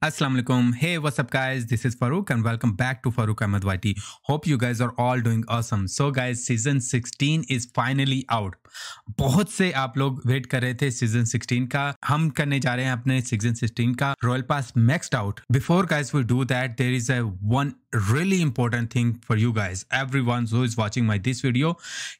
Assalamualaikum. Hey, what's up, guys? This is Farouk, and welcome back to Farouk Ahmed YT. Hope you guys are all doing awesome. So, guys, season 16 is finally out. बहुत से आप लोग wait कर रहे थे season 16 का हम करने जा रहे हैं अपने सीजन 16 का royal pass maxed out before guys will do that there is a one really important thing for you guys everyone जो is watching my this video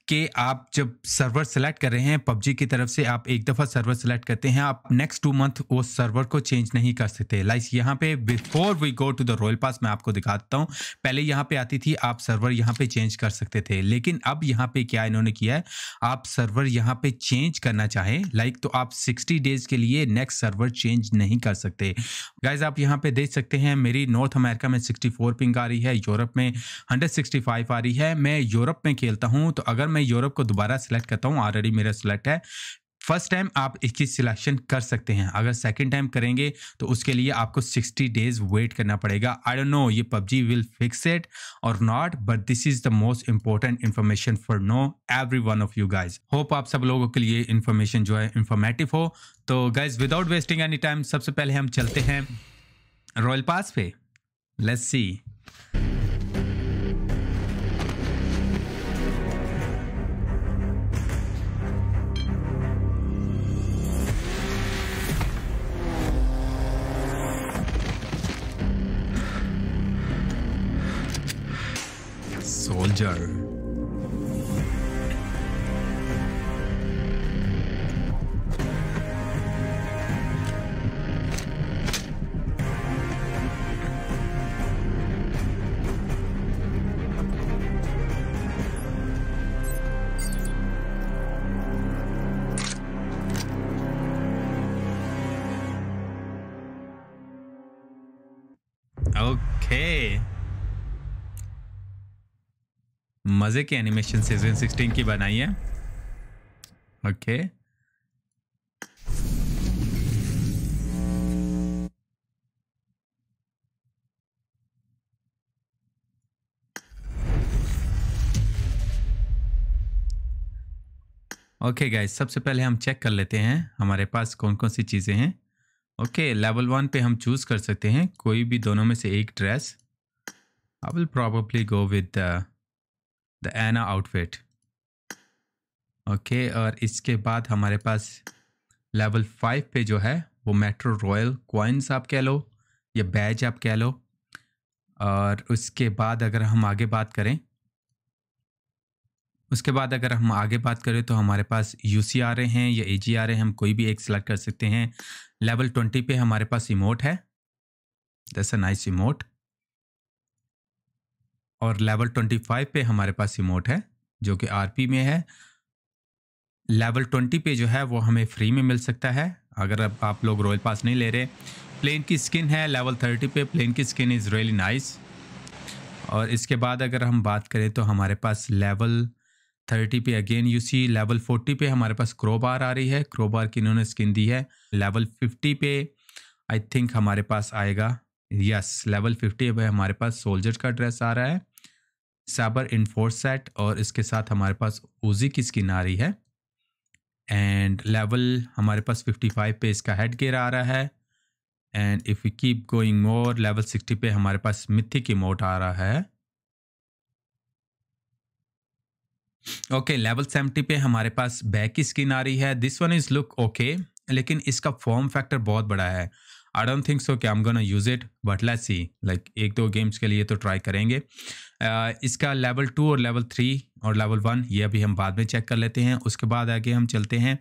कि आप जब सर्वर सेलेक्ट कर रहे हैं पबजी की तरफ से आप एक दफ़ा सर्वर सेलेक्ट करते हैं आप नेक्स्ट टू मंथ वो सर्वर को चेंज नहीं कर सकते लाइक यहाँ पे before we go to the royal pass मैं आपको दिखा देता हूँ पहले यहाँ पे आती थी आप सर्वर यहाँ पे चेंज कर सकते थे लेकिन अब यहाँ पे क्या इन्होंने किया है आप सर्वर यहाँ पे चेंज करना चाहे लाइक like तो आप 60 डेज के लिए नेक्स्ट सर्वर चेंज नहीं कर सकते गाइज आप यहाँ पे देख सकते हैं मेरी नॉर्थ अमेरिका में 64 पिंग आ रही है यूरोप में 165 आ रही है मैं यूरोप में खेलता हूँ तो अगर मैं यूरोप को दोबारा सेलेक्ट करता हूँ ऑलरेडी मेरा सेलेक्ट है फर्स्ट टाइम आप इसकी सिलेक्शन कर सकते हैं अगर सेकेंड टाइम करेंगे तो उसके लिए आपको सिक्सटी डेज वेट करना पड़ेगा आई डोंट नो ये पबजी विल फिक्स इट और not but this is the most important information for no everyone of you guys hope आप सब लोगों के लिए इन्फॉर्मेशन जो है इंफॉर्मेटिव हो तो guys without wasting any time सबसे पहले हम चलते हैं रॉयल पास पे लेट्स सी 这儿。मज़े के एनिमेशन सीजन सिक्सटीन की बनाई है ओके ओके गाइस सबसे पहले हम चेक कर लेते हैं हमारे पास कौन कौन सी चीज़ें हैं ओके लेवल वन पे हम चूज़ कर सकते हैं कोई भी दोनों में से एक dress I will probably go with the Anna outfit okay और इसके बाद हमारे पास लेवल फाइव पे जो है वो मेट्रो रॉयल कॉइन्स आप कह लो या बैज आप कह लो और उसके बाद अगर हम आगे बात करें उसके बाद अगर हम आगे बात करें तो हमारे पास यू सी आ रहे हैं या ए जी आ रहे हैं हम कोई भी एक सेलेक्ट कर सकते हैं लेवल ट्वेंटी पे हमारे पास इमोट है दस अ नाइस इमोट और लेवल ट्वेंटी फाइव पे हमारे पास इमोट है जो कि आरपी में है लेवल ट्वेंटी पे जो है वो हमें फ्री में मिल सकता है अगर आप, आप लोग रॉयल पास नहीं ले रहे प्लेन की स्किन है लेवल थर्टी पे प्लेन की स्किन इज़ रियली नाइस और इसके बाद अगर हम बात करें तो हमारे पास लेवल थर्टी पे again you see level forty पे हमारे पास क्रोबार आ रही है क्रोबार की इन्होंने स्किन दी है लेवल फिफ्टी पे आई थिंक हमारे पास आएगा यस लेवल फिफ्टी पे हमारे पास सोल्जर का ड्रेस आ रहा है साइबर इनफोर्स सेट और इसके साथ हमारे पास ओजी की स्किन आ रही है एंड लेवल हमारे पास 55 पे इसका हेड गेयर आ रहा है and if you keep going more level 60 पे हमारे पास मिथी की मोट आ रहा है ओके लेवल 70 पे हमारे पास बैक की स्किन आ रही है this one is look okay लेकिन इसका फॉर्म फैक्टर बहुत बड़ा है आई डोंट थिंक सो कि I am gonna use it but let's see like एक दो गेम्स के लिए तो ट्राई करेंगे uh, इसका लेवल टू और लेवल थ्री और लेवल वन ये अभी हम बाद में चेक कर लेते हैं उसके बाद आगे हम चलते हैं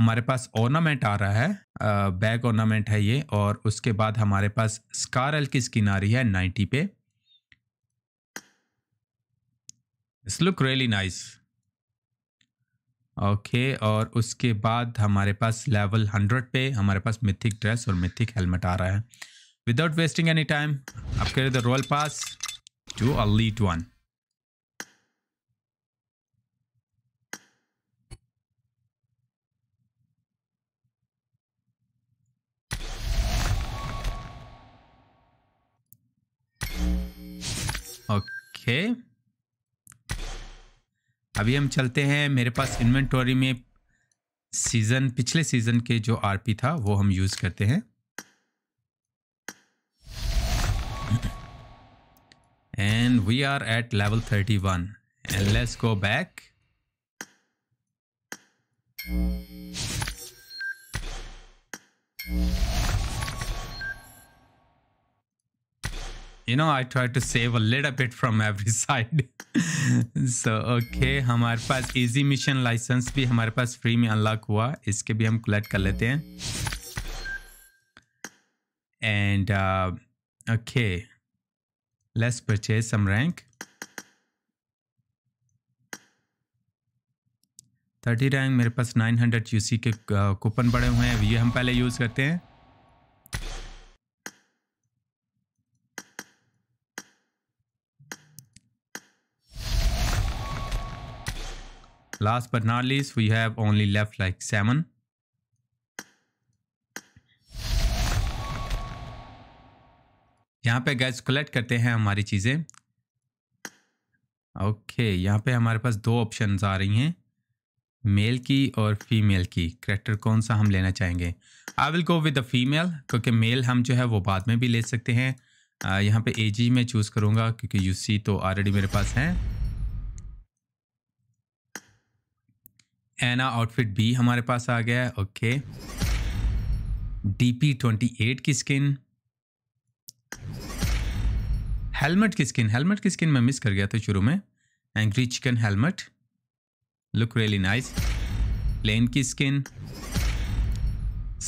हमारे पास ऑर्नामेंट आ रहा है बैक uh, ऑर्नामेंट है ये और उसके बाद हमारे पास स्कार एल की स्किन आ रही है नाइन्टी पे it's look really nice okay और उसके बाद हमारे पास लेवल हंड्रेड पे हमारे पास मिथिक ड्रेस और मिथिक हेलमेट आ रहा है विदाउट वेस्टिंग एनी टाइम आप करिए the roll pass to a lead one Okay. अभी हम चलते हैं मेरे पास इन्वेंटोरी में सीज़न पिछले सीज़न के जो आरपी था वो हम यूज़ करते हैं and we are at level thirty one and let's go back you know i try to save a little bit from every side so okay हमारे पास easy mission license भी हमारे पास free में unlock हुआ इसके भी हम collect कर लेते हैं and uh, okay let's purchase some rank 30 rank मेरे पास 900 यूसी के कूपन बड़े हुए हैं ये हम पहले यूज़ करते हैं Last but not least, we have only left like seven यहाँ पे गैस कलेक्ट करते हैं हमारी चीज़ें ओके okay, यहाँ पे हमारे पास दो ऑप्शन आ रही हैं मेल की और फीमेल की करेक्टर कौन सा हम लेना चाहेंगे I will go with the female क्योंकि मेल हम जो है वो बाद में भी ले सकते हैं uh, यहाँ पे एजी में चूज़ करूँगा क्योंकि यूसी तो ऑलरेडी मेरे पास हैं एना आउटफिट बी हमारे पास आ गया है ओके डीपी ट्वेंटी एट की स्किन हेलमेट की स्किन हेलमेट की स्किन मैं मिस कर गया था शुरू में angry chicken helmet look really nice plane की स्किन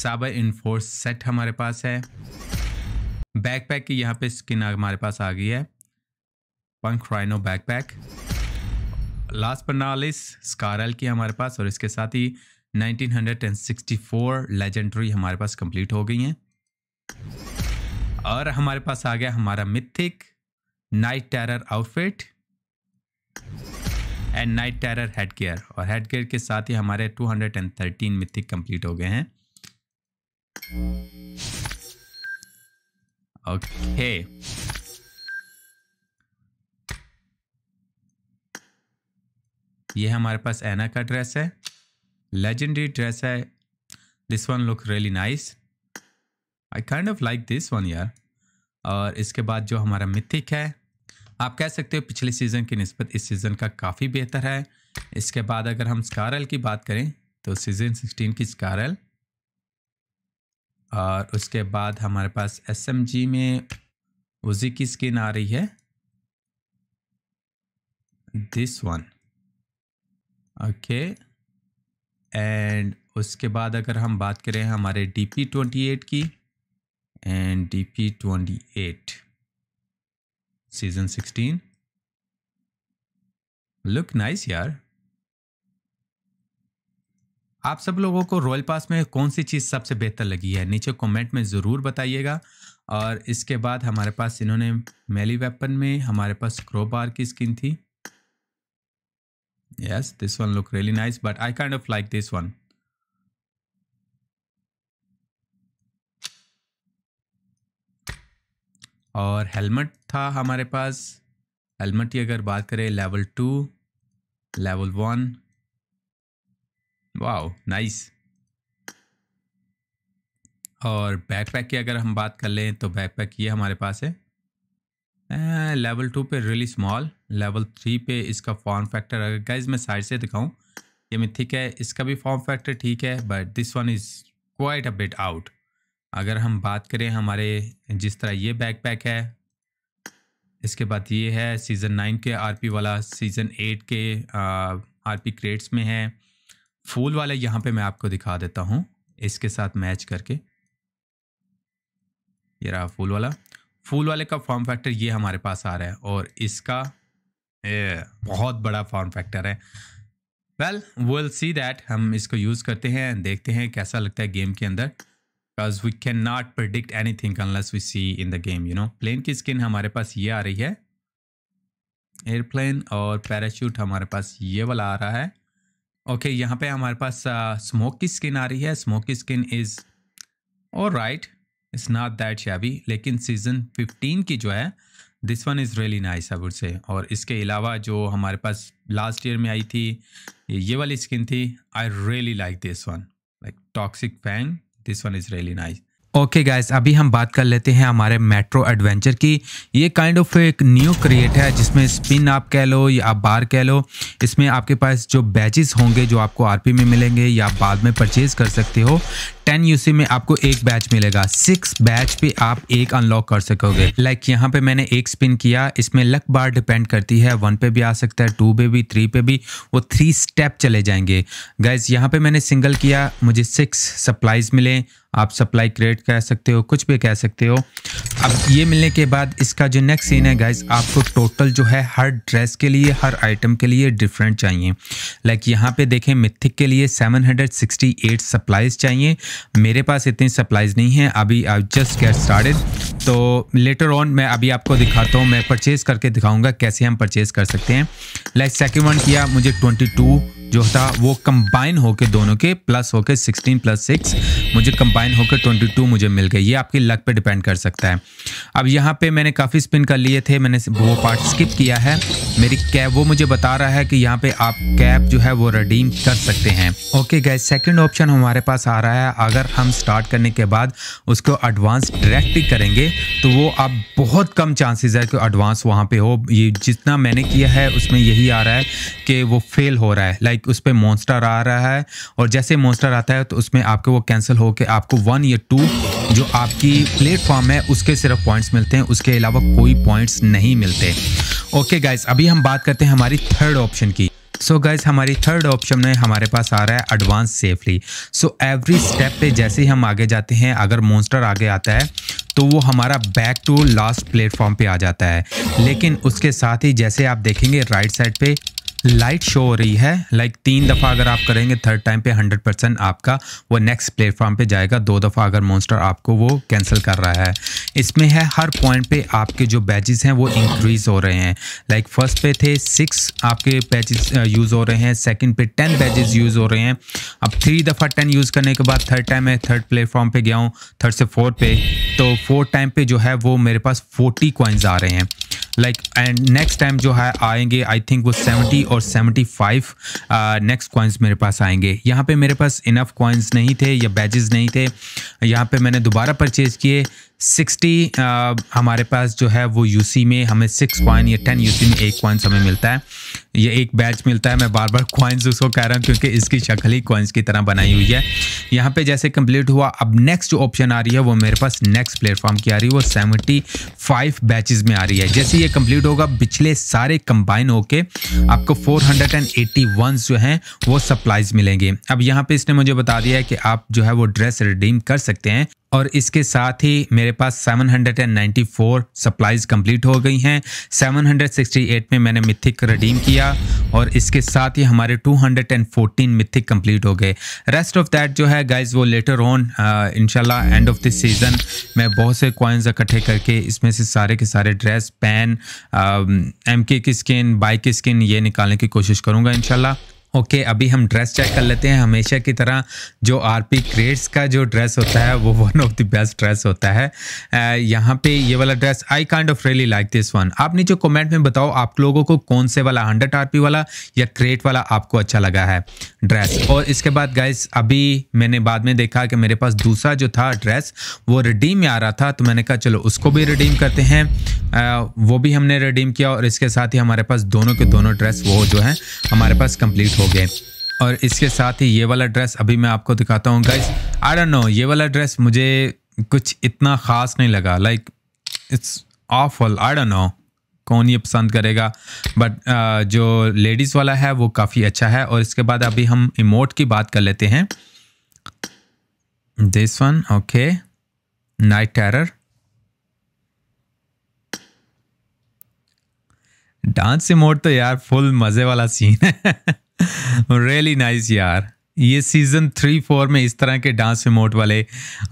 साबर इनफोर्स सेट हमारे पास है बैकपैक की यहाँ पे स्किन हमारे पास आ गई है पंख राइनो बैकपैक लास्ट पर नालिस स्कारल की हमारे पास और इसके साथ ही 1964 लेजेंडरी हमारे पास कंप्लीट हो गई हैं और हमारे पास आ गया हमारा mythic night terror outfit and night terror head gear और हेड गियर के साथ ही हमारे 213 मिथिक कंप्लीट हो गए हैं ओके okay. ये हमारे पास एना का ड्रेस है लेजेंडरी ड्रेस है this one look really nice I kind of like this one यार और इसके बाद जो हमारा मिथिक है आप कह सकते हो पिछले सीज़न की नस्बत इस सीज़न का काफ़ी बेहतर है इसके बाद अगर हम स्कारल की बात करें तो सीज़न सिक्सटीन की स्कारल और उसके बाद हमारे पास एस एम जी में उजी की स्किन आ रही है दिस वन ओके एंड उसके बाद अगर हम बात करें हमारे डी पी ट्वेंटी एट की and D P twenty eight season sixteen look nice यार आप सब लोगों को रॉयल पास में कौन सी चीज़ सबसे बेहतर लगी है नीचे कमेंट में ज़रूर बताइएगा और इसके बाद हमारे पास इन्होंने मेली वेपन में हमारे पास क्रोबार की स्किन थी Yes, this one look really nice, but I kind of like this one. और हेलमेट था हमारे पास हेलमेट की अगर बात करें level two level one wow nice और बैकपैक की अगर हम बात कर लें तो बैकपैक ये हमारे पास है लेवल eh, टू पे रियली स्मॉल लेवल थ्री पे इसका फॉर्म फैक्टर अगर गाइज मैं साइड से दिखाऊं ये मैं ठीक है इसका भी फॉर्म फैक्टर ठीक है but this one is quite a bit out अगर हम बात करें हमारे जिस तरह ये बैकपैक है इसके बाद ये है सीज़न नाइन के आरपी वाला सीज़न एट के आरपी क्रेट्स में है फूल वाला यहाँ पे मैं आपको दिखा देता हूँ इसके साथ मैच करके ये रहा फूल वाला फूल वाले का फॉर्म फैक्टर ये हमारे पास आ रहा है और इसका ए, बहुत बड़ा फॉर्म फैक्टर है वेल विल सी दैट हम इसको यूज़ करते हैं देखते हैं कैसा लगता है गेम के अंदर because we can not predict anything unless we see in the game you know plane की स्किन हमारे पास ये आ रही है एयरप्लेन और पैराशूट हमारे पास ये वाला आ रहा है ओके okay, यहाँ पे हमारे पास स्मोक uh, की स्किन आ रही है स्मोक की स्किन इज़ और right it's not that savvy लेकिन सीज़न 15 की जो है this one is really nice अबुर से और इसके अलावा जो हमारे पास लास्ट ईयर में आई थी ये वाली स्किन थी I really like this one like toxic fang this one is really nice okay okay guys अभी हम बात कर लेते हैं हमारे मेट्रो एडवेंचर की ये काइंड ऑफ एक न्यू क्रिएट है जिसमें स्पिन आप कह लो या आप बार कह लो इसमें आपके पास जो बैचेस होंगे जो आपको आरपी में मिलेंगे या आप बाद में परचेज कर सकते हो टेन यूसी में आपको एक बैच मिलेगा सिक्स बैच पे आप एक अनलॉक कर सकोगे लाइक like यहाँ पे मैंने एक स्पिन किया इसमें लक बार डिपेंड करती है वन पे भी आ सकता है टू पे भी थ्री पे भी वो थ्री स्टेप चले जाएंगे गाइज यहाँ पे मैंने सिंगल किया मुझे सिक्स सप्लाईज मिले आप सप्लाई क्रिएट कह सकते हो कुछ भी कह सकते हो अब ये मिलने के बाद इसका जो नेक्स्ट सीन है गाइज आपको टोटल जो है हर ड्रेस के लिए हर आइटम के लिए डिफरेंट चाहिए लाइक यहाँ पे देखें मिथिक के लिए 768 सप्लाईज चाहिए मेरे पास इतनी सप्लाईज नहीं है अभी आई जस्ट गेट स्टार्टेड तो लेटर ऑन मैं अभी आपको दिखाता हूँ मैं परचेज़ करके दिखाऊंगा कैसे हम परचेज़ कर सकते हैं लाइक सेकेंड वन किया मुझे ट्वेंटी जो था वो कंबाइन होकर दोनों के प्लस होकर 16 प्लस 6 मुझे कंबाइन होकर 22 मुझे मिल गए ये आपकी लक पे डिपेंड कर सकता है अब यहाँ पे मैंने काफ़ी स्पिन कर लिए थे मैंने वो पार्ट स्किप किया है मेरी कैब वो मुझे बता रहा है कि यहाँ पे आप कैब जो है वो रिडीम कर सकते हैं ओके गए सेकेंड ऑप्शन हमारे पास आ रहा है अगर हम स्टार्ट करने के बाद उसको एडवांस डायरेक्ट करेंगे तो वो अब बहुत कम चांसेस है कि एडवांस वहाँ पे हो ये जितना मैंने किया है उसमें यही आ रहा है कि वो फेल हो रहा है लाइक एक उस पर मोन्स्टर आ रहा है और जैसे मोन्स्टर आता है तो उसमें आपके वो कैंसिल होकर आपको वन या टू जो आपकी प्लेटफॉर्म है उसके सिर्फ पॉइंट्स मिलते हैं उसके अलावा कोई पॉइंट्स नहीं मिलते ओके गाइज अभी हम बात करते हैं हमारी थर्ड ऑप्शन की सो so गाइज हमारी थर्ड ऑप्शन में हमारे पास आ रहा है advance safely so every step पे जैसे ही हम आगे जाते हैं अगर मोन्स्टर आगे आता है तो वो हमारा बैक टू लास्ट प्लेटफॉर्म पे आ जाता है लेकिन उसके साथ ही जैसे आप देखेंगे राइट साइड पे लाइट शो हो रही है लाइक तीन दफ़ा अगर आप करेंगे थर्ड टाइम पे हंड्रेड परसेंट आपका वो नेक्स्ट प्लेटफॉर्म पे जाएगा दो दफ़ा अगर मोन्स्टर आपको वो कैंसिल कर रहा है इसमें है हर पॉइंट पे आपके जो बैचेस हैं वो इंक्रीज़ हो रहे हैं लाइक फर्स्ट पे थे सिक्स आपके बैचेस यूज़ uh, हो रहे हैं सेकेंड पे टेन बैचेज यूज़ हो रहे हैं अब थ्री दफ़ा टेन यूज़ करने के बाद थर्ड टाइम मैं थर्ड प्लेटफॉर्म पर गया हूँ थर्ड से फोर्थ पे तो फोर्थ टाइम पर जो है वो मेरे पास फोर्टी कॉइन्स आ रहे हैं लाइक एंड नेक्स्ट टाइम जो है आएंगे आई थिंक वो 70 और 75 नेक्स्ट कॉइन्स मेरे पास आएंगे यहाँ पे मेरे पास इनफ कॉइन्स नहीं थे या बैजेस नहीं थे यहाँ पे मैंने दोबारा परचेज़ किए 60 uh, हमारे पास जो है वो यूसी में हमें सिक्स कॉइन या टेन यूसी में एक कॉइन्स हमें मिलता है ये एक बैच मिलता है मैं बार बार कॉइन्स उसको कह रहा हूँ क्योंकि इसकी शक्ल ही कॉइन्स की तरह बनाई हुई है यहाँ पे जैसे कंप्लीट हुआ अब नेक्स्ट जो ऑप्शन आ रही है वो मेरे पास नेक्स्ट प्लेटफॉर्म की आ रही है वो फाइव बैचेस में आ रही है जैसे ये कंप्लीट होगा पिछले सारे कंबाइन होके आपको 481 जो हैं वो सप्लाईज मिलेंगे अब यहाँ पे इसने मुझे बता दिया है कि आप जो है वो ड्रेस रिडीम कर सकते हैं और इसके साथ ही मेरे पास 794 सप्लाईज कंप्लीट हो गई हैं 768 में मैंने मिथिक रिडीम किया और इसके साथ ही हमारे 214 मिथिक कंप्लीट हो गए रेस्ट ऑफ दैट जो है गाइज वो लेटर ऑन इनशाला एंड ऑफ दिस सीज़न मैं बहुत से कॉइन्स इकट्ठे करके इसमें से सारे के सारे ड्रेस पेन एम के की स्किन बाइक की स्किन ये निकालने की कोशिश करूँगा इनशाला ओके okay, अभी हम ड्रेस चेक कर लेते हैं हमेशा की तरह जो आरपी क्रेट्स का जो ड्रेस होता है वो one of the best dress होता है यहाँ पे ये वाला dress I kind of really like this one आप नीचे कमेंट में बताओ आप लोगों को कौन से वाला हंड्रेड आरपी वाला या क्रेट वाला आपको अच्छा लगा है ड्रेस और इसके बाद गाइस अभी मैंने बाद में देखा कि मेरे पास दूसरा जो था ड्रेस वो रिडीम में आ रहा था तो मैंने कहा चलो उसको भी रिडीम करते हैं वो भी हमने रिडीम किया और इसके साथ ही हमारे पास दोनों के दोनों ड्रेस वो जो हैं हमारे पास कंप्लीट हो गए और इसके साथ ही ये वाला ड्रेस अभी मैं आपको दिखाता हूँ गाइज आई डोंट नो ये वाला ड्रेस मुझे कुछ इतना ख़ास नहीं लगा like it's all I don't know कौन ये पसंद करेगा बट uh, जो लेडीज़ वाला है वो काफ़ी अच्छा है और इसके बाद अभी हम इमोट की बात कर लेते हैं this one okay night terror dance emote तो यार फुल मज़े वाला सीन है रियली नाइस यार ये सीज़न थ्री फोर में इस तरह के डांस रिमोट वाले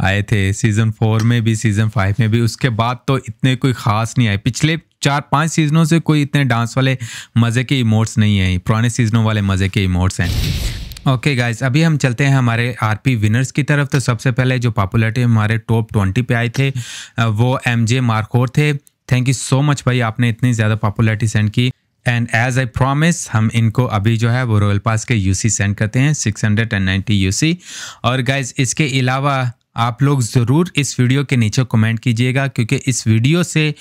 आए थे सीज़न फोर में भी सीज़न फाइव में भी उसके बाद तो इतने कोई ख़ास नहीं आए पिछले चार पांच सीजनों से कोई इतने डांस वाले मज़े के इमोट्स नहीं हैं पुराने सीजनों वाले मज़े के इमोट्स हैं ओके okay गाइस अभी हम चलते हैं हमारे आरपी विनर्स की तरफ तो सबसे पहले जो पॉपुलरिटी हमारे टॉप ट्वेंटी पे आए थे वो एमजे मार्कोर थे थैंक यू सो मच भाई आपने इतनी ज़्यादा पॉपुलरिटी सेंड की एंड एज आई प्रॉमिस हम इनको अभी जो है वो रॉयल पास के यूसी सेंड करते हैं 690 यूसी और गाइज इसके अलावा आप लोग ज़रूर इस वीडियो के नीचे कमेंट कीजिएगा क्योंकि इस वीडियो से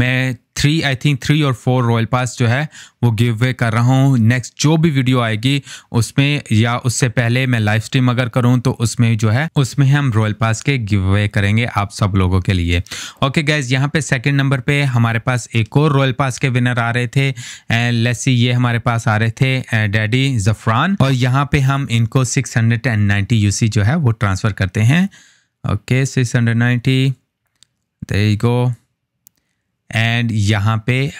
मैं थ्री आई थिंक थ्री और फोर रॉयल पास जो है वो गिव अवे कर रहा हूँ नेक्स्ट जो भी वीडियो आएगी उसमें या उससे पहले मैं लाइव स्ट्रीम अगर करूँ तो उसमें जो है उसमें हम रॉयल पास के गिव अवे करेंगे आप सब लोगों के लिए ओके गैज यहाँ पे सेकेंड नंबर पे हमारे पास एक और रॉयल पास के विनर आ रहे थे एंड लेसी ये हमारे पास आ रहे थे डैडी uh, जफरान और यहाँ पे हम इनको six hundred and ninety UC जो है वो ट्रांसफ़र करते हैं okay six hundred ninety go and यहाँ पे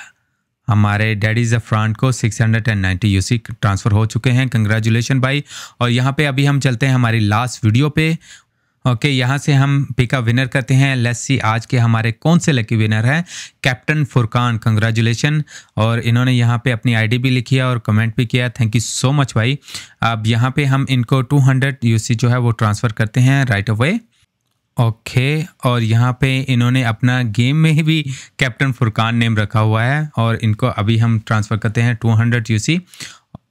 हमारे डैडी जफरान को 690 यूसी ट्रांसफ़र हो चुके हैं कंग्रेचुलेशन भाई और यहाँ पे अभी हम चलते हैं हमारी लास्ट वीडियो पे ओके okay, यहाँ से हम पिका विनर करते हैं लेट्स सी आज के हमारे कौन से लकी विनर हैं कैप्टन फुरकान कंग्रेचुलेशन और इन्होंने यहाँ पे अपनी आईडी भी लिखी है और कमेंट भी किया थैंक यू सो मच भाई अब यहाँ पे हम इनको 200 यूसी जो है वो ट्रांसफ़र करते हैं राइट वे ओके okay, और यहाँ पे इन्होंने अपना गेम में ही भी कैप्टन फुरकान नेम रखा हुआ है और इनको अभी हम ट्रांसफ़र करते हैं 200 हंड्रेड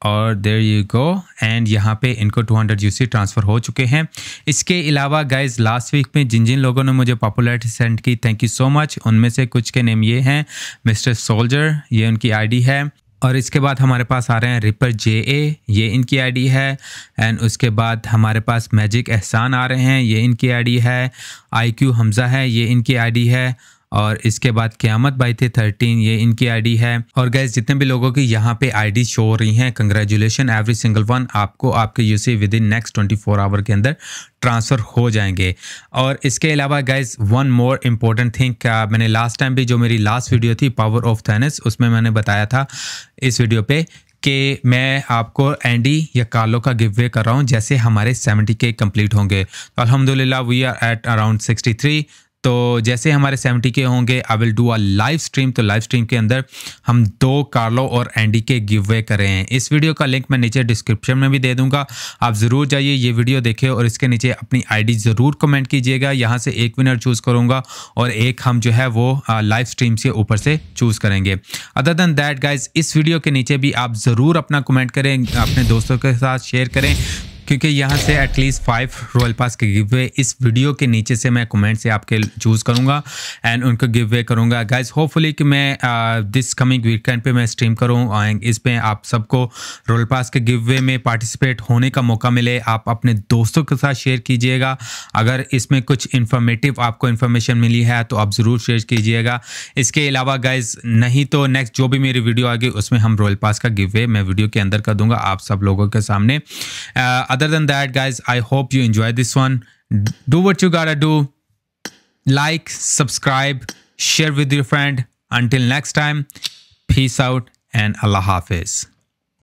और देर यू गो एंड यहाँ पे इनको 200 हंड्रेड ट्रांसफ़र हो चुके हैं इसके अलावा गाइज लास्ट वीक में जिन जिन लोगों ने मुझे पॉपुलरिटी सेंड की थैंक यू सो मच उनमें से कुछ के नेम ये हैं मिस्टर सोल्जर ये उनकी आईडी है और इसके बाद हमारे पास आ रहे हैं रिपर जे ए ये इनकी आईडी है एंड उसके बाद हमारे पास मैजिक एहसान आ रहे हैं ये इनकी आईडी है आई क्यू हमज़ा है ये इनकी आईडी है और इसके बाद क्यामत बाई थे थर्टीन ये इनकी आईडी है और गैस जितने भी लोगों की यहाँ पे आईडी शो हो रही हैं कंग्रेचुलेशन एवरी सिंगल वन आपको आपके you see within next twenty four hour के अंदर ट्रांसफ़र हो जाएंगे और इसके अलावा guess one more important thing मैंने लास्ट टाइम भी जो मेरी लास्ट वीडियो थी पावर ऑफ थैनस उसमें मैंने बताया था इस वीडियो पर कि मैं आपको एंडी या कार्लो का गिव वे कर रहा हूँ जैसे हमारे सेवेंटी के कम्प्लीट होंगे तो अलहमदिल्ला we are at around three तो जैसे हमारे सेवेंटी के होंगे I will do a live stream तो लाइव स्ट्रीम के अंदर हम दो कार्लो और एंडी के गिव अवे कर रहे हैं इस वीडियो का लिंक मैं नीचे डिस्क्रिप्शन में भी दे दूंगा आप ज़रूर जाइए ये वीडियो देखें और इसके नीचे अपनी आईडी ज़रूर कमेंट कीजिएगा यहाँ से एक विनर चूज़ करूँगा और एक हम जो है वो लाइव स्ट्रीम से ऊपर से चूज़ करेंगे अदर देन दैट गाइज इस वीडियो के नीचे भी आप ज़रूर अपना कमेंट करें अपने दोस्तों के साथ शेयर करें क्योंकि यहाँ से एटलीस्ट फाइव रॉयल पास के गिव वे इस वीडियो के नीचे से मैं कमेंट से आपके चूज़ करूँगा एंड उनको गिव वे करूँगा गाइज होपफुली कि मैं दिस कमिंग वीकेंड पे मैं स्ट्रीम करूँ एंड इसमें आप सबको रॉयल पास के गिव वे में पार्टिसिपेट होने का मौका मिले आप अपने दोस्तों के साथ शेयर कीजिएगा अगर इसमें कुछ इन्फॉर्मेटिव आपको इन्फॉर्मेशन मिली है तो आप ज़रूर शेयर कीजिएगा इसके अलावा गाइज नहीं तो नेक्स्ट जो भी मेरी वीडियो आएगी उसमें हम रॉयल पास का गिव वे मैं वीडियो के अंदर कर दूंगा आप सब लोगों के सामने uh, other than that guys i hope you enjoyed this one do what you gotta do like subscribe share with your friend until next time peace out and allah hafiz